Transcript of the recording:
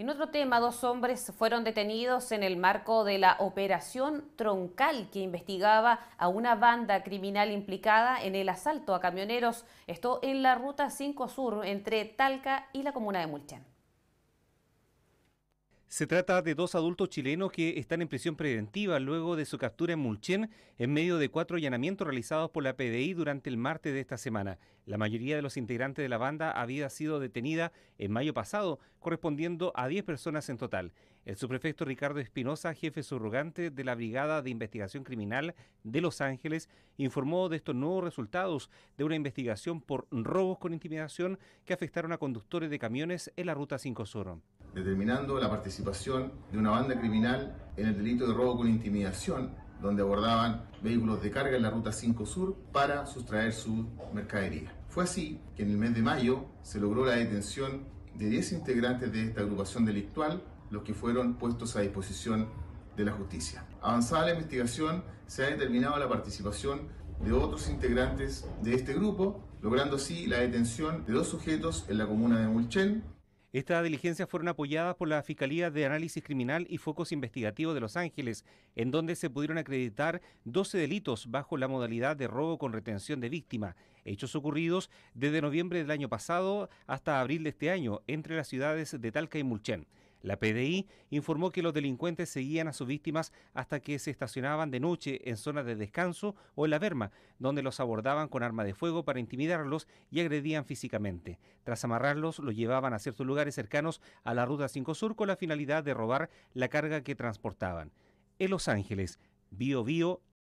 En otro tema, dos hombres fueron detenidos en el marco de la operación Troncal que investigaba a una banda criminal implicada en el asalto a camioneros, esto en la Ruta 5 Sur entre Talca y la comuna de Mulchén. Se trata de dos adultos chilenos que están en prisión preventiva luego de su captura en Mulchen en medio de cuatro allanamientos realizados por la PDI durante el martes de esta semana. La mayoría de los integrantes de la banda había sido detenida en mayo pasado, correspondiendo a 10 personas en total. El subprefecto Ricardo Espinosa, jefe subrogante de la Brigada de Investigación Criminal de Los Ángeles, informó de estos nuevos resultados de una investigación por robos con intimidación que afectaron a conductores de camiones en la Ruta 5 Sur. Determinando la participación participación de una banda criminal en el delito de robo con intimidación, donde abordaban vehículos de carga en la Ruta 5 Sur para sustraer su mercadería. Fue así que en el mes de mayo se logró la detención de 10 integrantes de esta agrupación delictual, los que fueron puestos a disposición de la justicia. Avanzada la investigación, se ha determinado la participación de otros integrantes de este grupo, logrando así la detención de dos sujetos en la comuna de Mulchen, estas diligencias fueron apoyadas por la Fiscalía de Análisis Criminal y Focos Investigativos de Los Ángeles, en donde se pudieron acreditar 12 delitos bajo la modalidad de robo con retención de víctima, hechos ocurridos desde noviembre del año pasado hasta abril de este año entre las ciudades de Talca y Mulchen. La PDI informó que los delincuentes seguían a sus víctimas hasta que se estacionaban de noche en zonas de descanso o en la verma, donde los abordaban con arma de fuego para intimidarlos y agredían físicamente. Tras amarrarlos, los llevaban a ciertos lugares cercanos a la Ruta 5 Sur con la finalidad de robar la carga que transportaban. En Los Ángeles, Bio Bio